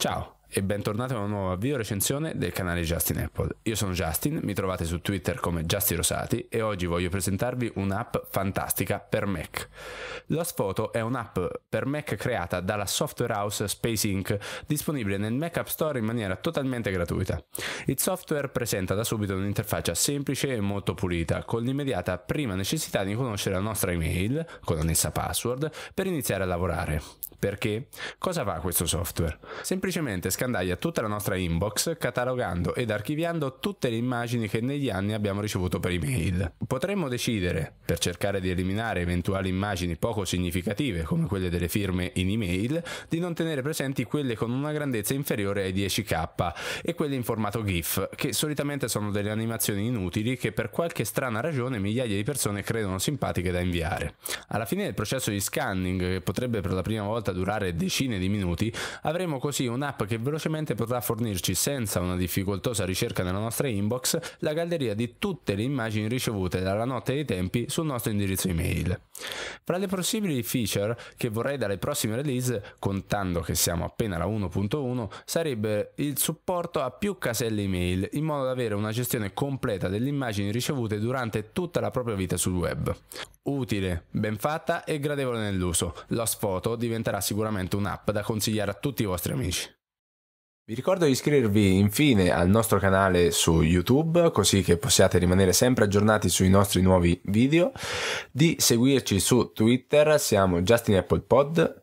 Ciao. e bentornati a una nuova video recensione del canale Justin Apple. Io sono Justin, mi trovate su Twitter come Justin Rosati e oggi voglio presentarvi un'app fantastica per Mac. Lost Photo è un'app per Mac creata dalla software house Space Inc. disponibile nel Mac App Store in maniera totalmente gratuita. Il software presenta da subito un'interfaccia semplice e molto pulita, con l'immediata prima necessità di conoscere la nostra email, con annessa password, per iniziare a lavorare. Perché? Cosa fa questo software? Semplicemente scandaglia tutta la nostra inbox catalogando ed archiviando tutte le immagini che negli anni abbiamo ricevuto per email. Potremmo decidere, per cercare di eliminare eventuali immagini poco significative come quelle delle firme in email, di non tenere presenti quelle con una grandezza inferiore ai 10k e quelle in formato GIF, che solitamente sono delle animazioni inutili che per qualche strana ragione migliaia di persone credono simpatiche da inviare. Alla fine del processo di scanning, che potrebbe per la prima volta durare decine di minuti, avremo così un'app che velocemente potrà fornirci senza una difficoltosa ricerca nella nostra inbox la galleria di tutte le immagini ricevute dalla notte dei tempi sul nostro indirizzo email. Fra le possibili feature che vorrei dalle prossime release, contando che siamo appena alla 1.1, sarebbe il supporto a più caselle email in modo da avere una gestione completa delle immagini ricevute durante tutta la propria vita sul web. Utile, ben fatta e gradevole nell'uso, Lost Photo diventerà sicuramente un'app da consigliare a tutti i vostri amici. Vi ricordo di iscrivervi infine al nostro canale su YouTube così che possiate rimanere sempre aggiornati sui nostri nuovi video, di seguirci su Twitter, siamo Justin Apple Pod,